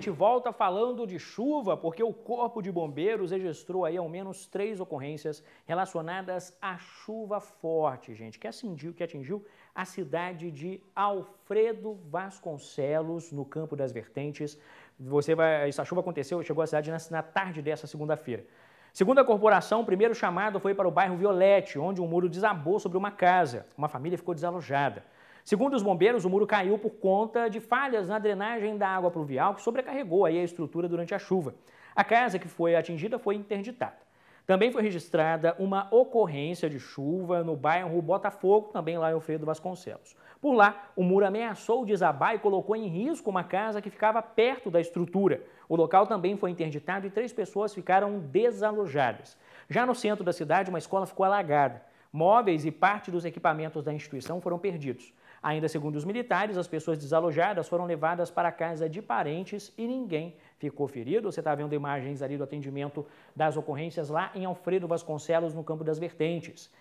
gente volta falando de chuva, porque o Corpo de Bombeiros registrou aí ao menos três ocorrências relacionadas à chuva forte, gente, que atingiu, que atingiu a cidade de Alfredo Vasconcelos, no Campo das Vertentes. Você vai, essa chuva aconteceu, chegou à cidade na, na tarde dessa segunda-feira. Segundo a corporação, o primeiro chamado foi para o bairro Violete, onde um muro desabou sobre uma casa. Uma família ficou desalojada. Segundo os bombeiros, o muro caiu por conta de falhas na drenagem da água pluvial que sobrecarregou aí a estrutura durante a chuva. A casa que foi atingida foi interditada. Também foi registrada uma ocorrência de chuva no bairro Botafogo, também lá em Alfredo Vasconcelos. Por lá, o muro ameaçou desabar e colocou em risco uma casa que ficava perto da estrutura. O local também foi interditado e três pessoas ficaram desalojadas. Já no centro da cidade, uma escola ficou alagada. Móveis e parte dos equipamentos da instituição foram perdidos. Ainda segundo os militares, as pessoas desalojadas foram levadas para a casa de parentes e ninguém ficou ferido. Você está vendo imagens ali do atendimento das ocorrências lá em Alfredo Vasconcelos, no Campo das Vertentes.